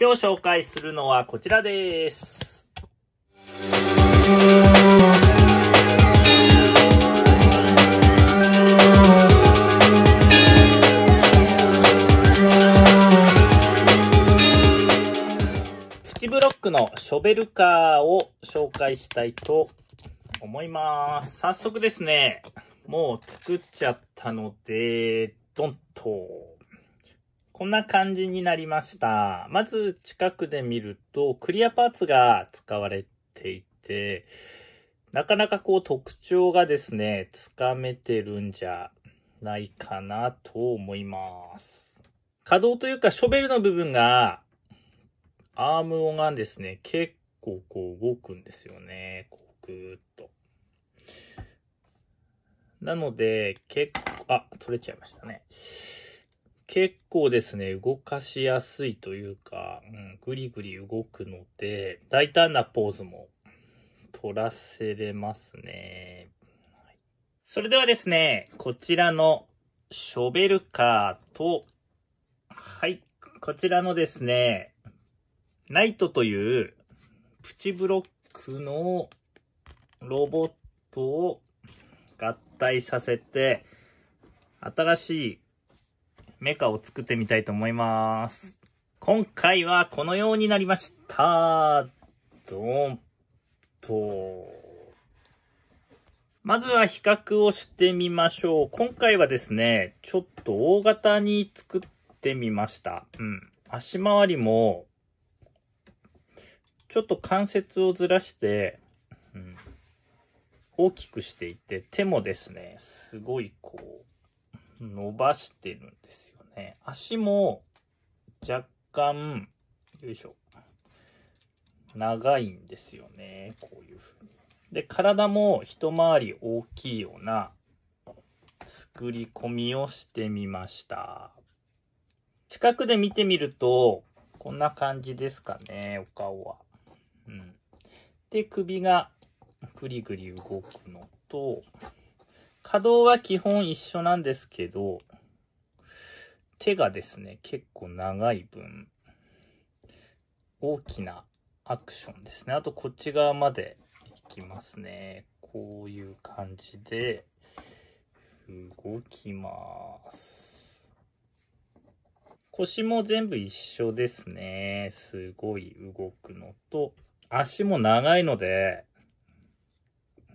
今日紹介するのはこちらです。プチブロックのショベルカーを紹介したいと思います。早速ですね、もう作っちゃったので、ドンとこんな感じになりました。まず近くで見ると、クリアパーツが使われていて、なかなかこう特徴がですね、つかめてるんじゃないかなと思います。可動というかショベルの部分が、アームがですね、結構こう動くんですよね。こうぐーっと。なので、結構、あ、取れちゃいましたね。結構ですね、動かしやすいというか、うん、ぐりぐり動くので、大胆なポーズも取らせれますね。それではですね、こちらのショベルカーと、はい、こちらのですね、ナイトというプチブロックのロボットを合体させて、新しいメカを作ってみたいと思います。今回はこのようになりました。ドーンと。まずは比較をしてみましょう。今回はですね、ちょっと大型に作ってみました。うん。足回りも、ちょっと関節をずらして、うん、大きくしていて、手もですね、すごいこう、伸ばしてるんですよね。足も若干、よいしょ。長いんですよね。こういう風に。で、体も一回り大きいような作り込みをしてみました。近くで見てみると、こんな感じですかね、お顔は。うん。で、首がぐりぐり動くのと、稼働は基本一緒なんですけど、手がですね、結構長い分、大きなアクションですね。あとこっち側まで行きますね。こういう感じで、動きます。腰も全部一緒ですね。すごい動くのと、足も長いので、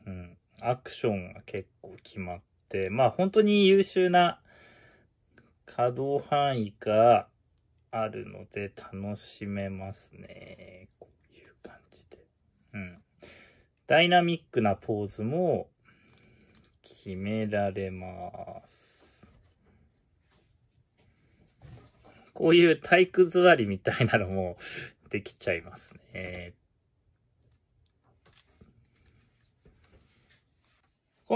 うん。アクションが結構決まって、まあ本当に優秀な可動範囲があるので楽しめますね。こういう感じで。うん。ダイナミックなポーズも決められます。こういう体育座りみたいなのもできちゃいますね。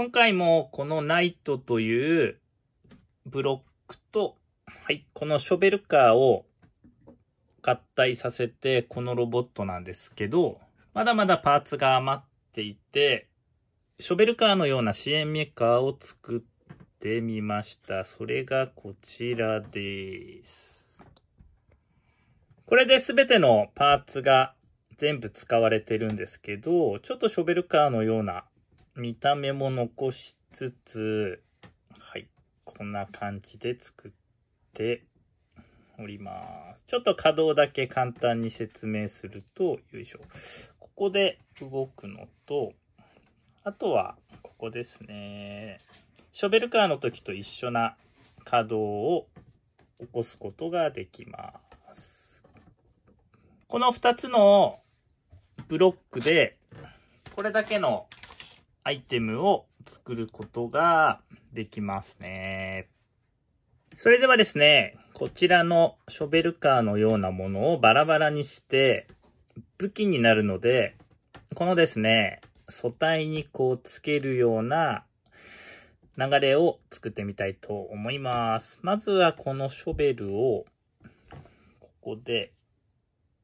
今回もこのナイトというブロックと、はい、このショベルカーを合体させて、このロボットなんですけど、まだまだパーツが余っていて、ショベルカーのような支援メーカーを作ってみました。それがこちらです。これで全てのパーツが全部使われてるんですけど、ちょっとショベルカーのような見た目も残しつつ、はい、こんな感じで作っております。ちょっと可動だけ簡単に説明すると、よいしょ。ここで動くのと、あとは、ここですね。ショベルカーの時と一緒な稼働を起こすことができます。この2つのブロックで、これだけのアイテムを作ることができますね。それではですね、こちらのショベルカーのようなものをバラバラにして武器になるので、このですね、素体にこうつけるような流れを作ってみたいと思います。まずはこのショベルをここで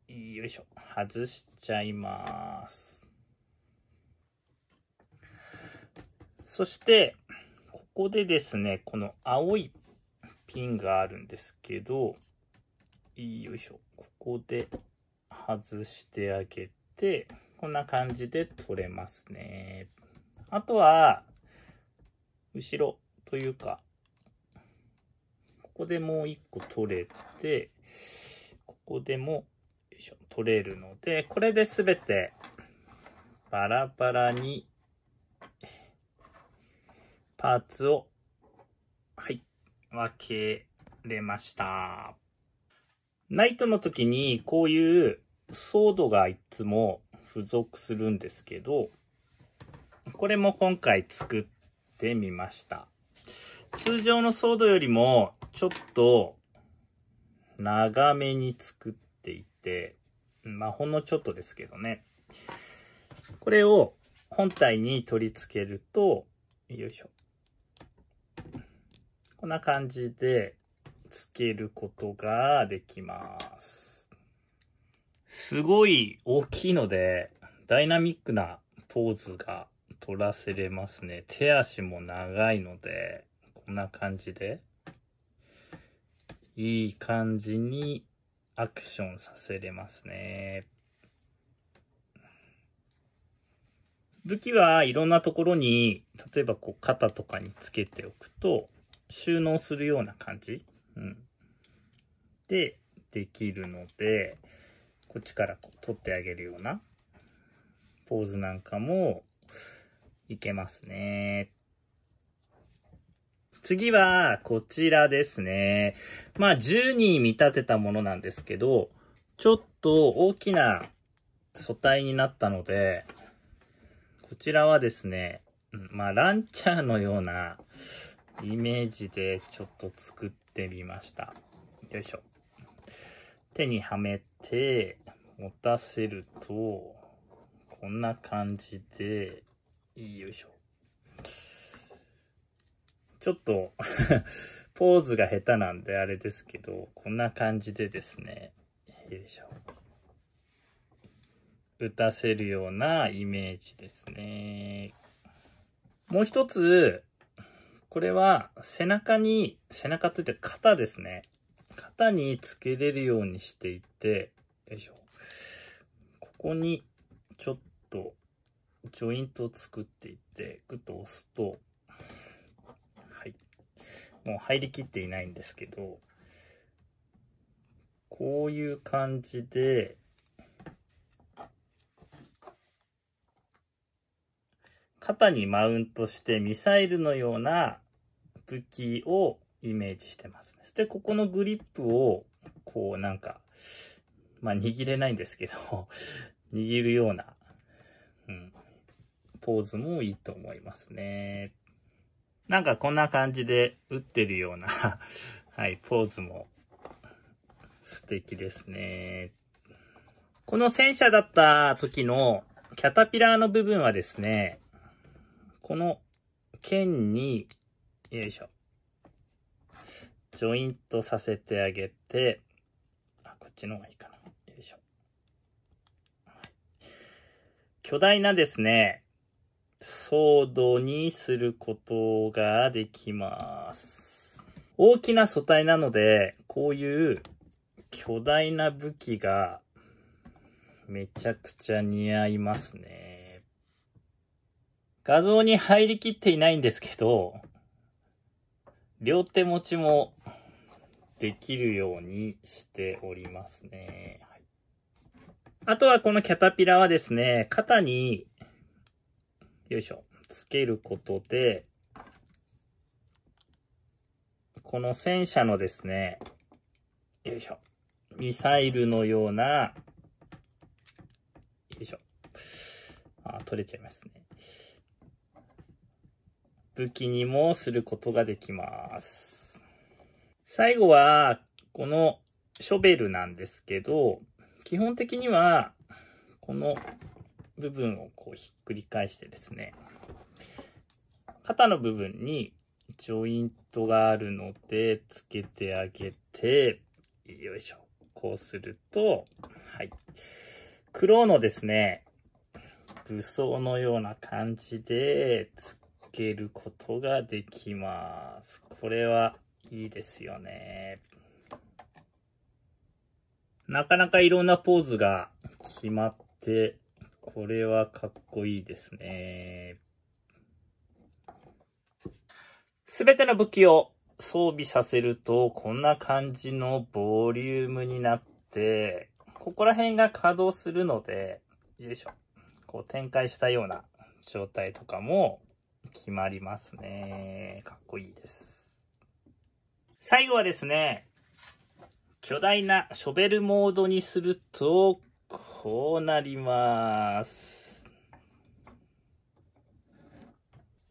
よいしょ、外しちゃいます。そして、ここでですね、この青いピンがあるんですけど、よいしょ。ここで外してあげて、こんな感じで取れますね。あとは、後ろというか、ここでもう一個取れて、ここでも、よいしょ、取れるので、これで全てバラバラにパーツを、はい、分けれました。ナイトの時にこういうソードがいつも付属するんですけど、これも今回作ってみました。通常のソードよりもちょっと長めに作っていて、まあ、ほんのちょっとですけどね。これを本体に取り付けると、よいしょ。こんな感じでつけることができます。すごい大きいので、ダイナミックなポーズが取らせれますね。手足も長いので、こんな感じで、いい感じにアクションさせれますね。武器はいろんなところに、例えばこう肩とかにつけておくと、収納するような感じ、うん、でできるのでこっちからこう取ってあげるようなポーズなんかもいけますね。次はこちらですね。まあ10に見立てたものなんですけど、ちょっと大きな素体になったので、こちらはですね、まあランチャーのようなイメージでちょっと作ってみました。よいしょ。手にはめて、持たせると、こんな感じで、よいしょ。ちょっと ポーズが下手なんであれですけど、こんな感じでですね、よいしょ。打たせるようなイメージですね。もう一つ、これは背中に、背中といって肩ですね。肩につけれるようにしていて、よいしょ。ここにちょっとジョイントを作っていって、グッと押すと、はい。もう入りきっていないんですけど、こういう感じで、肩にマウントしてミサイルのようなプキーをイメージしてますね。で、ここのグリップを、こうなんか、まあ握れないんですけど 握るような、うん、ポーズもいいと思いますね。なんかこんな感じで打ってるような はい、ポーズも素敵ですね。この戦車だった時のキャタピラーの部分はですね、この剣によいしょ。ジョイントさせてあげて、あ、こっちの方がいいかな。よいしょ。巨大なですね、ソードにすることができます。大きな素体なので、こういう巨大な武器がめちゃくちゃ似合いますね。画像に入りきっていないんですけど、両手持ちもできるようにしておりますね。あとはこのキャタピラはですね、肩に、よいしょ、つけることで、この戦車のですね、よいしょ、ミサイルのような、よいしょ、あ、取れちゃいますね。武器にもすることができます。最後は、このショベルなんですけど、基本的には、この部分をこうひっくり返してですね、肩の部分にジョイントがあるので、つけてあげて、よいしょ。こうすると、はい。黒のですね、武装のような感じで、つけることができます。これはいいですよね。なかなかいろんなポーズが決まって、これはかっこいいですね。すべての武器を装備させると、こんな感じのボリュームになって、ここら辺が稼働するので、よいしょ。こう展開したような状態とかも決まりますね。かっこいいです。最後はですね、巨大なショベルモードにすると、こうなります。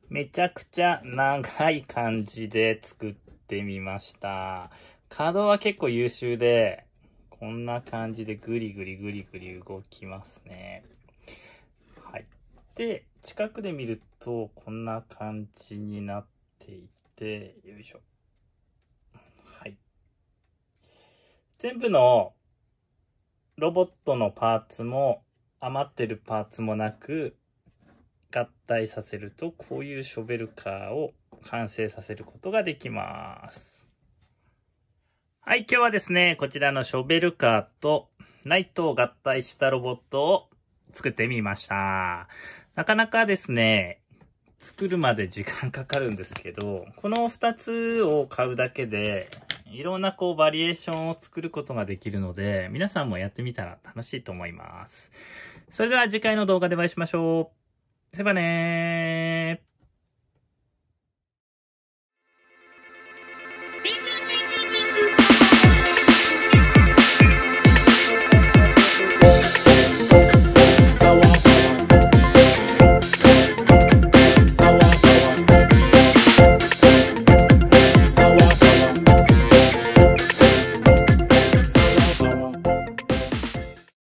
めちゃくちゃ長い感じで作ってみました。角は結構優秀で、こんな感じでぐりぐりぐりぐり動きますね。はい。で、近くで見るとこんな感じになっていて、よいしょ。はい。全部のロボットのパーツも余ってるパーツもなく合体させるとこういうショベルカーを完成させることができます。はい、今日はですね、こちらのショベルカーとナイトを合体したロボットを作ってみました。なかなかですね、作るまで時間かかるんですけど、この2つを買うだけで、いろんなこうバリエーションを作ることができるので、皆さんもやってみたら楽しいと思います。それでは次回の動画でお会いしましょう。せばねー。